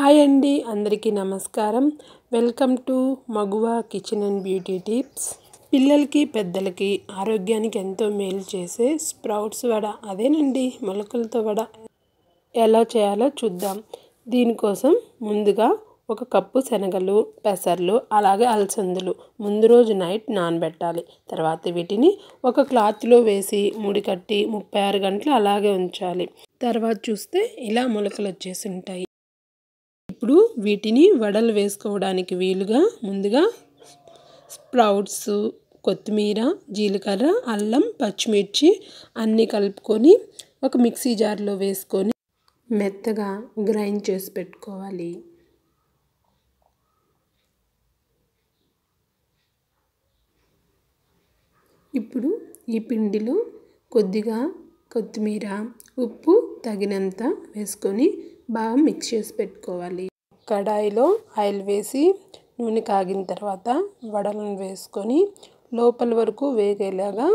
hi అండి అందరికీ నమస్కారం welcome to Maguva kitchen and beauty tips పిల్లలకి పెద్దలకి ఆరోగ్యానికి ఎంతో మేలు చేసే స్ప్రౌట్స్ వడ అదేనండి మొలకలతో వడ ఎలా చేయాలో చూద్దాం దీనికోసం ముందుగా ఒక కప్పు శనగలు పెసర్లు అలాగే అలసందులు ముందు రోజు నైట్ నానబెట్టాలి తర్వాత వీటిని ఒక క్లాత్లో వేసి ముడికట్టి ముప్పై ఆరు గంటలు అలాగే ఉంచాలి తర్వాత చూస్తే ఇలా మొలకలు వచ్చేసి ఉంటాయి ఇప్పుడు వీటిని వడలు వేసుకోవడానికి వీలుగా ముందుగా స్ప్రౌట్స్ కొత్తిమీర జీలకర్ర అల్లం పచ్చిమిర్చి అన్నీ కలుపుకొని ఒక మిక్సీ జార్లో వేసుకొని మెత్తగా గ్రైండ్ చేసి పెట్టుకోవాలి ఇప్పుడు ఈ పిండిలో కొద్దిగా కొత్తిమీర ఉప్పు తగినంత వేసుకొని బాగా మిక్స్ చేసి పెట్టుకోవాలి కడాయిలో ఆయిల్ వేసి నూనె కాగిన తర్వాత వడలను వేసుకొని లోపల వరకు వేగేలాగా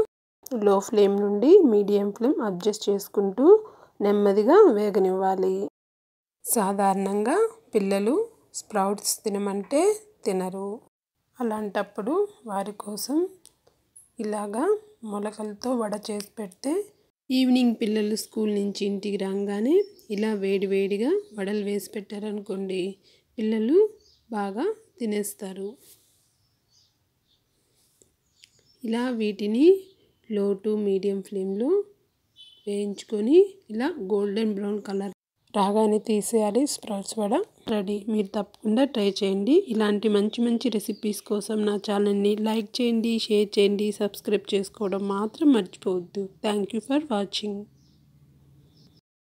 లో ఫ్లేమ్ నుండి మీడియం ఫ్లేమ్ అడ్జస్ట్ చేసుకుంటూ నెమ్మదిగా వేగనివ్వాలి సాధారణంగా పిల్లలు స్ప్రౌట్స్ తినమంటే తినరు అలాంటప్పుడు వారి కోసం ఇలాగా మొలకలతో వడ చేసి పెడితే ఈవినింగ్ పిల్లలు స్కూల్ నుంచి ఇంటికి రాగానే ఇలా వేడి వేడిగా వడలు వేసి పెట్టారనుకోండి పిల్లలు బాగా తినేస్తారు ఇలా వీటిని లో టు మీడియం ఫ్లేమ్లో వేయించుకొని ఇలా గోల్డెన్ బ్రౌన్ కలర్ రాగానే తీసేయాలి స్ప్రౌట్స్ వడ రెడీ మీరు తప్పకుండా ట్రై చేయండి ఇలాంటి మంచి మంచి రెసిపీస్ కోసం నా ఛానల్ని లైక్ చేయండి షేర్ చేయండి సబ్స్క్రైబ్ చేసుకోవడం మాత్రం మర్చిపోవద్దు థ్యాంక్ ఫర్ వాచింగ్